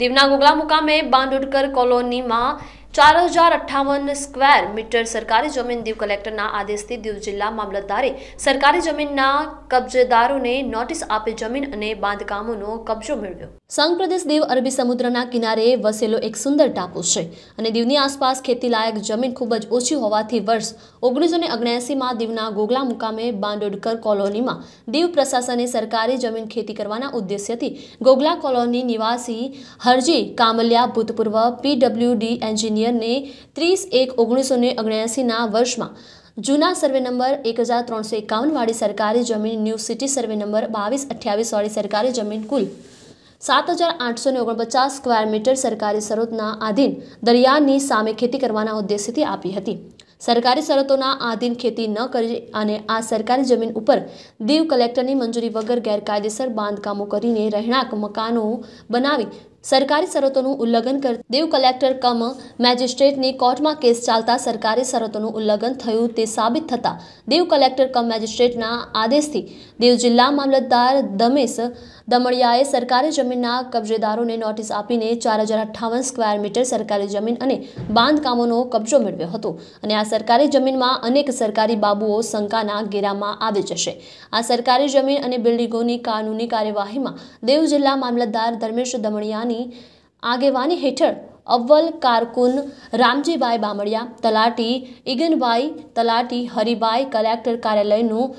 દીવના ગોગલા મુકામે બાંડોડકર કોલોનીમાં ચાર હજાર અઠ્ઠાવન સ્ક્વેર મીટર સરકારી જમીન દીવ કલેક્ટરના આદેશથી દીવ જિલ્લા મામલતદારે સરકારી જમીનના કબજેદારોને નોટિસ આપી જમીન અને બાંધકામોનો કબજો મેળવ્યો સંઘપ્રદેશ પ્રદેશ દીવ અરબી સમુદ્રના કિનારે વસેલો એક સુંદર ટાપુ છે અને દીવની આસપાસ ખેતીલાયક જમીન ખૂબ જ ઓછી હોવાથી વર્ષ ઓગણીસો ને અગ્યાસીમાં દીવના ગોગલા મુકામે બાંડોડકર કોલોનીમાં દીવ પ્રશાસને સરકારી જમીન ખેતી કરવાના ઉદ્દેશ્યથી ગોગલા કોલોની નિવાસી હરજી કામલિયા ભૂતપૂર્વ પીડબ્લ્યુડી એન્જિનિયરને ત્રીસ એક ઓગણીસો ને અગ્યાસીના વર્ષમાં જૂના સર્વે નંબર એક હજાર ત્રણસો એકાવનવાળી સરકારી જમીન ન્યૂ સિટી સર્વે નંબર બાવીસ અઠ્યાવીસ વાળી સરકારી જમીન કુલ સાત હજાર આઠસો ઓગણપચાસ સ્ક્વેર મીટર સરકારી શરતના આધીન દરિયાની સામે ખેતી કરવાના ઉદ્દેશ્યથી આપી હતી સરકારી શરતોના આધીન ખેતી ન કરી અને આ સરકારી જમીન ઉપર દીવ કલેક્ટરની મંજૂરી વગર ગેરકાયદેસર બાંધકામો કરીને રહેણાંક મકાનો બનાવી સરકારી શરતોનું ઉલ્લંઘન કર દેવ કલેક્ટર કમ મેજિસ્ટ્રેટની કોર્ટમાં કેસ ચાલતા સરકારી શરતોનું ઉલ્લંઘન થયું તે સાબિત થતાં દેવ કલેક્ટર કમ મેજિસ્ટ્રેટના આદેશથી દેવ જિલ્લા મામલતદાર દમેશ દમડિયાએ સરકારી જમીનના કબજેદારોને નોટિસ આપીને ચાર હજાર અઠ્ઠાવન સ્ક્વેર મીટર સરકારી જમીન અને બાંધકામોનો કબજો મેળવ્યો હતો અને આ સરકારી જમીનમાં અનેક સરકારી બાબુઓ શંકાના ઘેરામાં આવી જશે આ સરકારી જમીન અને બિલ્ડિંગોની કાનૂની કાર્યવાહીમાં દેવ જિલ્લા મામલતદાર ધર્મેશ દમડિયાની બામણિયાની આગેવાની હેઠળ અવ્વલ કારકુન રામજીભાઈ બામણિયા તલાટી ઇગનભાઈ તલાટી હરિભાઈ કલેક્ટર કાર્યાલયનું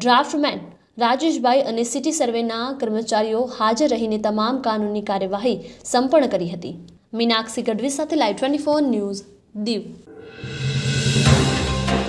ડ્રાફ્ટમેન રાજેશભાઈ અને સિટી સર્વેના કર્મચારીઓ હાજર રહીને તમામ કાનૂની કાર્યવાહી સંપન્ન કરી હતી મીનાક્ષી ગઢવી સાથે live twenty four news Diu